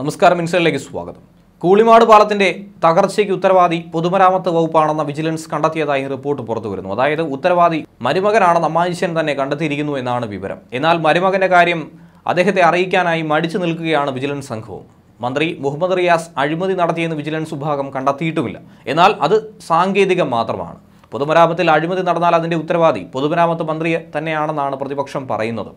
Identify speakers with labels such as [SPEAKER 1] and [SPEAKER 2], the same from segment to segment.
[SPEAKER 1] നമസ്കാരം ഇൻസൈഡിലേക്ക് സ്വാഗതം കൂളിമാട് പാലത്തിന്റെ തകർച്ചയ്ക്ക് ഉത്തരവാദി പൊതുമരാമത്ത് വകുപ്പാണെന്ന വിജിലൻസ് കണ്ടെത്തിയതായി റിപ്പോർട്ട് പുറത്തു വരുന്നു അതായത് ഉത്തരവാദി മരുമകനാണെന്ന് അമ്മായിശൻ തന്നെ കണ്ടെത്തിയിരിക്കുന്നു എന്നാണ് വിവരം എന്നാൽ മരുമകന്റെ കാര്യം അദ്ദേഹത്തെ അറിയിക്കാനായി മടിച്ചു നിൽക്കുകയാണ് വിജിലൻസ് സംഘവും മന്ത്രി മുഹമ്മദ് റിയാസ് അഴിമതി നടത്തിയെന്ന് വിജിലൻസ് വിഭാഗം കണ്ടെത്തിയിട്ടുമില്ല എന്നാൽ അത് സാങ്കേതികം മാത്രമാണ് പൊതുമരാമത്തിൽ അഴിമതി നടന്നാൽ അതിൻ്റെ ഉത്തരവാദി പൊതുമരാമത്ത് മന്ത്രി തന്നെയാണെന്നാണ് പ്രതിപക്ഷം പറയുന്നത്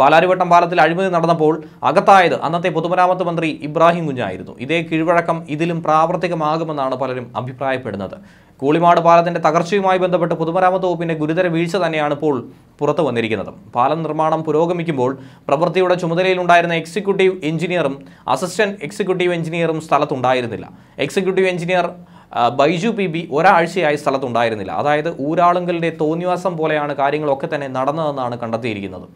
[SPEAKER 1] പാലാരിവട്ടം പാലത്തിൽ അഴിമതി നടന്നപ്പോൾ അകത്തായത് അന്നത്തെ പൊതുമരാമത്ത് മന്ത്രി ഇബ്രാഹിം കുഞ്ഞായിരുന്നു ഇതേ കീഴ്വഴക്കം ഇതിലും പ്രാവർത്തികമാകുമെന്നാണ് പലരും അഭിപ്രായപ്പെടുന്നത് കൂളിമാട് പാലത്തിന്റെ തകർച്ചയുമായി ബന്ധപ്പെട്ട് പൊതുമരാമത്ത് വകുപ്പിന്റെ ഗുരുതര വീഴ്ച തന്നെയാണ് ഇപ്പോൾ പുറത്തു വന്നിരിക്കുന്നത് പാലം നിർമ്മാണം പുരോഗമിക്കുമ്പോൾ പ്രവൃത്തിയുടെ ചുമതലയിലുണ്ടായിരുന്ന എക്സിക്യൂട്ടീവ് എഞ്ചിനീയറും അസിസ്റ്റന്റ് എക്സിക്യൂട്ടീവ് എഞ്ചിനീയറും സ്ഥലത്തുണ്ടായിരുന്നില്ല executive engineer Baiju P B ഒരാഴ്ചയായി സ്ഥലത്തുണ്ടായിരുന്നില്ല അതായത് ഊരാളുങ്കലിന്റെ തോന്നിവാസം പോലെയാണ് കാര്യങ്ങളൊക്കെ തന്നെ നടന്നതെന്നാണ് കണ്ടെത്തിയിരിക്കുന്നത്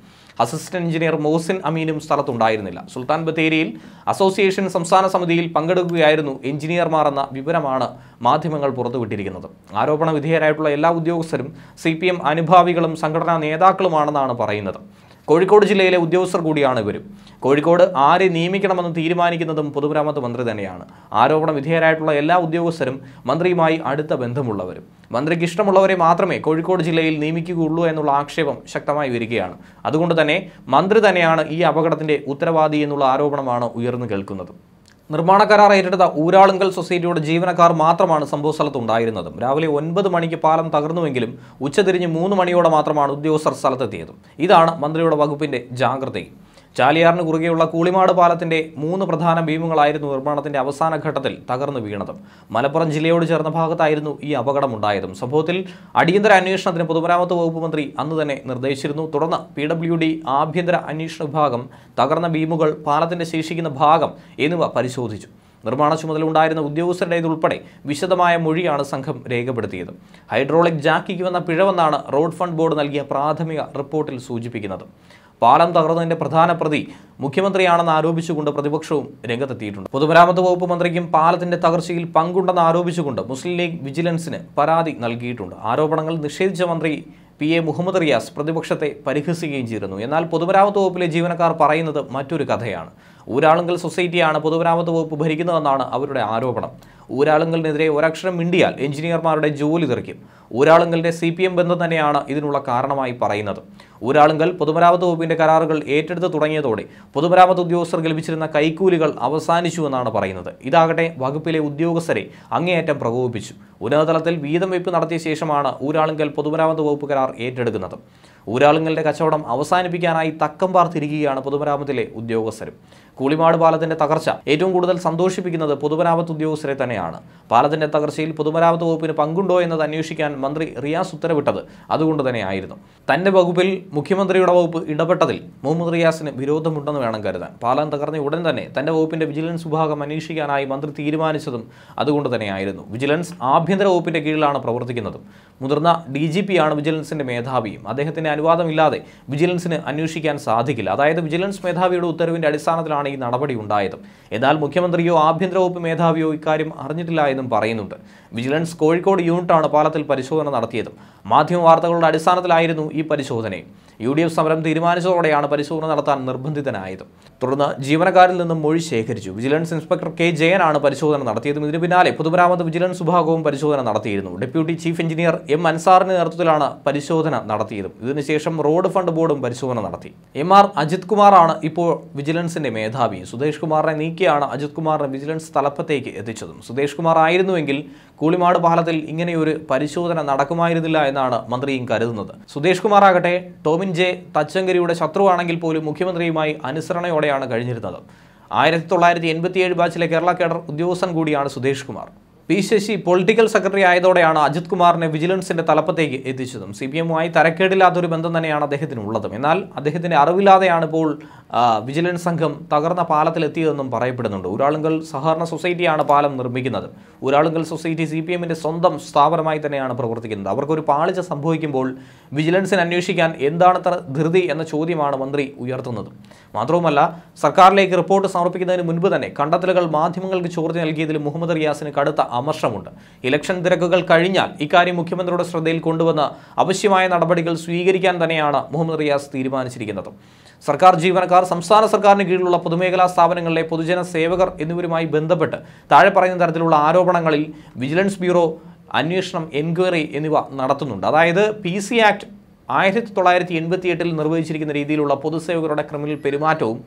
[SPEAKER 1] അസിസ്റ്റന്റ് എഞ്ചിനീയർ മോസിൻ അമീനും സ്ഥലത്തുണ്ടായിരുന്നില്ല സുൽത്താൻ ബത്തേരിയിൽ അസോസിയേഷൻ സംസ്ഥാന സമിതിയിൽ പങ്കെടുക്കുകയായിരുന്നു എഞ്ചിനീയർമാർ എന്ന വിവരമാണ് മാധ്യമങ്ങൾ പുറത്തുവിട്ടിരിക്കുന്നത് ആരോപണ വിധേയരായിട്ടുള്ള എല്ലാ ഉദ്യോഗസ്ഥരും സി പി എം അനുഭാവികളും സംഘടനാ നേതാക്കളുമാണെന്നാണ് പറയുന്നത് കോഴിക്കോട് ജില്ലയിലെ ഉദ്യോഗസ്ഥർ കൂടിയാണ് ഇവരും കോഴിക്കോട് ആരെ നിയമിക്കണമെന്ന് തീരുമാനിക്കുന്നതും പൊതുമരാമത്ത് മന്ത്രി തന്നെയാണ് ആരോപണ വിധേയരായിട്ടുള്ള എല്ലാ ഉദ്യോഗസ്ഥരും മന്ത്രിയുമായി അടുത്ത ബന്ധമുള്ളവരും മന്ത്രിക്ക് ഇഷ്ടമുള്ളവരെ മാത്രമേ കോഴിക്കോട് ജില്ലയിൽ നിയമിക്കുകയുള്ളൂ എന്നുള്ള ആക്ഷേപം ശക്തമായി വരികയാണ് അതുകൊണ്ട് തന്നെ മന്ത്രി തന്നെയാണ് ഈ അപകടത്തിൻ്റെ ഉത്തരവാദി എന്നുള്ള ആരോപണമാണ് ഉയർന്നു കേൾക്കുന്നത് നിർമ്മാണ കരാർ ഏറ്റെടുത്ത ഊരാളുങ്കൽ സൊസൈറ്റിയുടെ ജീവനക്കാർ മാത്രമാണ് സംഭവ സ്ഥലത്തുണ്ടായിരുന്നതും രാവിലെ ഒൻപത് മണിക്ക് പാലം തകർന്നുവെങ്കിലും ഉച്ചതിരിഞ്ഞ് മൂന്ന് മണിയോടെ മാത്രമാണ് ഉദ്യോഗസ്ഥർ സ്ഥലത്തെത്തിയത് ഇതാണ് മന്ത്രിയുടെ വകുപ്പിന്റെ ജാഗ്രതയും ചാലിയാറിന് കുറുകെയുള്ള കൂളിമാട് പാലത്തിന്റെ മൂന്ന് പ്രധാന ബീമുകളായിരുന്നു നിർമ്മാണത്തിന്റെ അവസാന ഘട്ടത്തിൽ തകർന്നു വീണതും മലപ്പുറം ജില്ലയോട് ചേർന്ന ഭാഗത്തായിരുന്നു ഈ അപകടമുണ്ടായതും സംഭവത്തിൽ അടിയന്തര അന്വേഷണത്തിന് പൊതുമരാമത്ത് വകുപ്പ് മന്ത്രി അന്ന് തന്നെ നിർദ്ദേശിച്ചിരുന്നു തുടർന്ന് പി ഡബ്ല്യു ഡി ആഭ്യന്തര അന്വേഷണ വിഭാഗം തകർന്ന ഭീമുകൾ പാലത്തിന്റെ ശേഷിക്കുന്ന ഭാഗം എന്നിവ പരിശോധിച്ചു നിർമ്മാണ ചുമതല ഉണ്ടായിരുന്ന ഉദ്യോഗസ്ഥരുടേതുൾപ്പെടെ വിശദമായ മൊഴിയാണ് സംഘം രേഖപ്പെടുത്തിയത് ഹൈഡ്രോളിക് ജാക്കിക്ക് വന്ന പിഴവെന്നാണ് റോഡ് ഫണ്ട് ബോർഡ് നൽകിയ പ്രാഥമിക റിപ്പോർട്ടിൽ സൂചിപ്പിക്കുന്നത് പാലം തകർന്നതിന്റെ പ്രധാന പ്രതി മുഖ്യമന്ത്രിയാണെന്ന് ആരോപിച്ചുകൊണ്ട് പ്രതിപക്ഷവും രംഗത്തെത്തിയിട്ടുണ്ട് പൊതുമരാമത്ത് വകുപ്പ് മന്ത്രിക്കും പാലത്തിന്റെ തകർച്ചയിൽ പങ്കുണ്ടെന്ന് ആരോപിച്ചുകൊണ്ട് മുസ്ലിം ലീഗ് വിജിലൻസിന് പരാതി നൽകിയിട്ടുണ്ട് ആരോപണങ്ങൾ നിഷേധിച്ച മന്ത്രി പി എ മുഹമ്മദ് റിയാസ് പ്രതിപക്ഷത്തെ പരിഹസിക്കുകയും ചെയ്തിരുന്നു എന്നാൽ പൊതുമരാമത്ത് വകുപ്പിലെ ജീവനക്കാർ പറയുന്നത് മറ്റൊരു കഥയാണ് ഊരാളുങ്കൽ സൊസൈറ്റിയാണ് പൊതുമരാമത്ത് വകുപ്പ് ഭരിക്കുന്നതെന്നാണ് അവരുടെ ആരോപണം ഊരാളുങ്കലിനെതിരെ ഒരക്ഷരം മിണ്ടിയാൽ എഞ്ചിനീയർമാരുടെ ജോലി തെറിക്കും ഊരാളുങ്കലിൻ്റെ സി പി എം ബന്ധം തന്നെയാണ് ഇതിനുള്ള കാരണമായി പറയുന്നത് ഊരാളുങ്കൽ പൊതുമരാമത്ത് വകുപ്പിൻ്റെ കരാറുകൾ ഏറ്റെടുത്ത് തുടങ്ങിയതോടെ പൊതുമരാമത്ത് ഉദ്യോഗസ്ഥർ ലഭിച്ചിരുന്ന കൈക്കൂലികൾ അവസാനിച്ചുവെന്നാണ് പറയുന്നത് ഇതാകട്ടെ വകുപ്പിലെ ഉദ്യോഗസ്ഥരെ അങ്ങേയറ്റം പ്രകോപിപ്പിച്ചു ഉന്നതതലത്തിൽ വീതം വയ്പ് നടത്തിയ ശേഷമാണ് ഊരാളുങ്കൽ പൊതുമരാമത്ത് വകുപ്പ് കരാർ ഏറ്റെടുക്കുന്നത് ഊരാളുങ്ങളുടെ കച്ചവടം അവസാനിപ്പിക്കാനായി തക്കം പാർത്തിരിക്കുകയാണ് പൊതുമരാമത്തിലെ ഉദ്യോഗസ്ഥരും കൂളിമാട് പാലത്തിന്റെ തകർച്ച ഏറ്റവും കൂടുതൽ സന്തോഷിപ്പിക്കുന്നത് പൊതുമരാമത്ത് ഉദ്യോഗസ്ഥരെ തന്നെയാണ് പാലത്തിന്റെ തകർച്ചയിൽ പൊതുമരാമത്ത് വകുപ്പിന് പങ്കുണ്ടോ എന്നത് അന്വേഷിക്കാൻ മന്ത്രി റിയാസ് ഉത്തരവിട്ടത് അതുകൊണ്ട് തന്നെയായിരുന്നു തന്റെ വകുപ്പിൽ മുഖ്യമന്ത്രിയുടെ വകുപ്പ് ഇടപെട്ടതിൽ മുഹമ്മദ് റിയാസിന് വിരോധമുണ്ടെന്ന് വേണം കരുതാൻ പാലം തകർന്ന ഉടൻ തന്നെ തന്റെ വകുപ്പിന്റെ വിജിലൻസ് വിഭാഗം അന്വേഷിക്കാനായി മന്ത്രി തീരുമാനിച്ചതും അതുകൊണ്ട് തന്നെയായിരുന്നു വിജിലൻസ് ആഭ്യന്തര വകുപ്പിന്റെ കീഴിലാണ് പ്രവർത്തിക്കുന്നതും മുതിർന്ന ഡി ജി ആണ് വിജിലൻസിന്റെ മേധാവിയും അദ്ദേഹത്തിന്റെ അനുവാദമില്ലാതെ വിജിലൻസിന് അന്വേഷിക്കാൻ സാധിക്കില്ല അതായത് വിജിലൻസ് മേധാവിയുടെ ഉത്തരവിൻ്റെ അടിസ്ഥാനത്തിലാണ് ഈ നടപടി ഉണ്ടായത് എന്നാൽ മുഖ്യമന്ത്രിയോ ആഭ്യന്തര വകുപ്പ് മേധാവിയോ ഇക്കാര്യം അറിഞ്ഞിട്ടില്ല എന്നും പറയുന്നുണ്ട് വിജിലൻസ് കോഴിക്കോട് യൂണിറ്റാണ് പാലത്തിൽ പരിശോധന നടത്തിയത് മാധ്യമ വാർത്തകളുടെ അടിസ്ഥാനത്തിലായിരുന്നു ഈ പരിശോധനയും യു ഡി എഫ് സമരം തീരുമാനിച്ചതോടെയാണ് പരിശോധന നടത്താൻ നിർബന്ധിതനായത് തുടർന്ന് ജീവനക്കാരിൽ നിന്നും മൊഴി ശേഖരിച്ചു വിജിലൻസ് ഇൻസ്പെക്ടർ കെ ജയനാണ് പരിശോധന നടത്തിയതും ഇതിനു പിന്നാലെ പൊതുമരാമത്ത് വിജിലൻസ് വിഭാഗവും പരിശോധന നടത്തിയിരുന്നു ഡെപ്യൂട്ടി ചീഫ് എഞ്ചിനീയർ എം അൻസാറിന്റെ നേതൃത്വത്തിലാണ് പരിശോധന നടത്തിയതും ഇതിനുശേഷം റോഡ് ഫണ്ട് ബോർഡും പരിശോധന നടത്തി എം ആർ അജിത് കുമാറാണ് ഇപ്പോൾ വിജിലൻസിന്റെ മേധാവി സുധേഷ് കുമാറിനെ നീക്കിയാണ് അജിത് കുമാറിനെ വിജിലൻസ് തലപ്പത്തേക്ക് എത്തിച്ചതും സുധേഷ് കുമാർ ആയിരുന്നുവെങ്കിൽ കൂളിമാട് പാലത്തിൽ ഇങ്ങനെയൊരു പരിശോധന നടക്കുമായിരുന്നില്ല എന്നാണ് മന്ത്രിയും കരുതുന്നത് സുധേഷ് കുമാർ ആകട്ടെ ടോമിൻ ജെ തച്ചങ്കരിയുടെ ശത്രുവാണെങ്കിൽ പോലും മുഖ്യമന്ത്രിയുമായി അനുസരണയോടെയാണ് കഴിഞ്ഞിരുന്നത് ആയിരത്തി തൊള്ളായിരത്തി ഏഴ് ബാച്ചിലെ കേരള കേഡർ ഉദ്യോഗസ്ഥൻ കൂടിയാണ് Sudhesh Kumar P Sasi political secretary ആയതോടെയാണ് അജിത് കുമാറിനെ വിജിലൻസിന്റെ തലപ്പത്തേക്ക് എത്തിച്ചതും സി പി എമ്മുമായി തരക്കേടില്ലാത്തൊരു ബന്ധം തന്നെയാണ് അദ്ദേഹത്തിന് ഉള്ളതും എന്നാൽ അദ്ദേഹത്തിന്റെ അറിവില്ലാതെയാണ് ഇപ്പോൾ വിജിലൻസ് സംഘം തകർന്ന പാലത്തിലെത്തിയതെന്നും പറയപ്പെടുന്നുണ്ട് ഊരാളുങ്കൽ സഹകരണ സൊസൈറ്റിയാണ് പാലം നിർമ്മിക്കുന്നത് ഊരാളുങ്കൽ സൊസൈറ്റി സി പി എമ്മിൻ്റെ സ്വന്തം സ്ഥാപനമായി തന്നെയാണ് പ്രവർത്തിക്കുന്നത് അവർക്കൊരു പാളിച്ച സംഭവിക്കുമ്പോൾ വിജിലൻസിന് അന്വേഷിക്കാൻ എന്താണത്ര ധൃതി എന്ന ചോദ്യമാണ് മന്ത്രി ഉയർത്തുന്നത് മാത്രവുമല്ല സർക്കാരിലേക്ക് റിപ്പോർട്ട് സമർപ്പിക്കുന്നതിന് മുൻപ് തന്നെ കണ്ടെത്തലുകൾ മാധ്യമങ്ങൾക്ക് ചോർത്തി നൽകിയതിൽ മുഹമ്മദ് റിയാസിന് കടുത്ത അമർഷമുണ്ട് ഇലക്ഷൻ തിരക്കുകൾ കഴിഞ്ഞാൽ ഇക്കാര്യം മുഖ്യമന്ത്രിയുടെ ശ്രദ്ധയിൽ കൊണ്ടുവന്ന് ആവശ്യമായ നടപടികൾ സ്വീകരിക്കാൻ തന്നെയാണ് മുഹമ്മദ് റിയാസ് തീരുമാനിച്ചിരിക്കുന്നത് സർക്കാർ ജീവനക്കാർ സംസ്ഥാന സർക്കാരിന് കീഴിലുള്ള പൊതുമേഖലാ സ്ഥാപനങ്ങളിലെ പൊതുജന സേവകർ എന്നിവരുമായി ബന്ധപ്പെട്ട് താഴെ പറയുന്ന തരത്തിലുള്ള ആരോപണങ്ങളിൽ വിജിലൻസ് ബ്യൂറോ അന്വേഷണം എൻക്വയറി എന്നിവ നടത്തുന്നുണ്ട് അതായത് പി സി ആക്ട് ആയിരത്തി തൊള്ളായിരത്തി എൺപത്തിയെട്ടിൽ നിർവഹിച്ചിരിക്കുന്ന രീതിയിലുള്ള പൊതുസേവകരുടെ ക്രിമിനൽ പെരുമാറ്റവും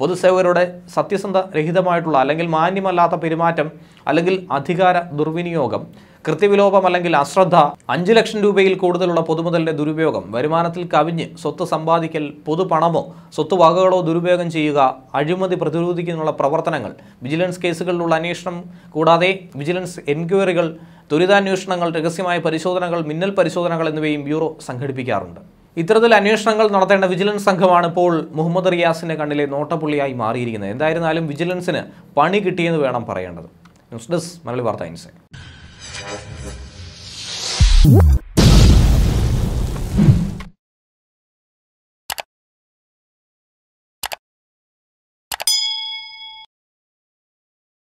[SPEAKER 1] പൊതുസേവകരുടെ സത്യസന്ധ രഹിതമായിട്ടുള്ള അല്ലെങ്കിൽ മാന്യമല്ലാത്ത പെരുമാറ്റം അല്ലെങ്കിൽ അധികാര ദുർവിനിയോഗം കൃത്യവിലോപം അല്ലെങ്കിൽ അശ്രദ്ധ അഞ്ച് ലക്ഷം രൂപയിൽ കൂടുതലുള്ള പൊതുമുതലിൻ്റെ ദുരുപയോഗം വരുമാനത്തിൽ കവിഞ്ഞ് സ്വത്ത് സമ്പാദിക്കൽ പൊതുപണമോ സ്വത്ത് വകകളോ ദുരുപയോഗം ചെയ്യുക അഴിമതി പ്രതിരോധിക്കുന്നതിനുള്ള പ്രവർത്തനങ്ങൾ വിജിലൻസ് കേസുകളിലുള്ള അന്വേഷണം കൂടാതെ വിജിലൻസ് എൻക്വയറികൾ ദുരിതാന്വേഷണങ്ങൾ രഹസ്യമായ പരിശോധനകൾ മിന്നൽ പരിശോധനകൾ എന്നിവയും ബ്യൂറോ സംഘടിപ്പിക്കാറുണ്ട് ഇത്തരത്തിൽ അന്വേഷണങ്ങൾ നടത്തേണ്ട വിജിലൻസ് സംഘമാണ് ഇപ്പോൾ മുഹമ്മദ് റിയാസിന്റെ കണ്ണിലെ നോട്ടപ്പുള്ളിയായി മാറിയിരിക്കുന്നത് എന്തായിരുന്നാലും വിജിലൻസിന് പണി കിട്ടിയെന്ന് വേണം പറയേണ്ടത് ന്യൂസ് ഡെസ്ക് മലയാളി വാർത്ത ഇൻസൈറ്റ്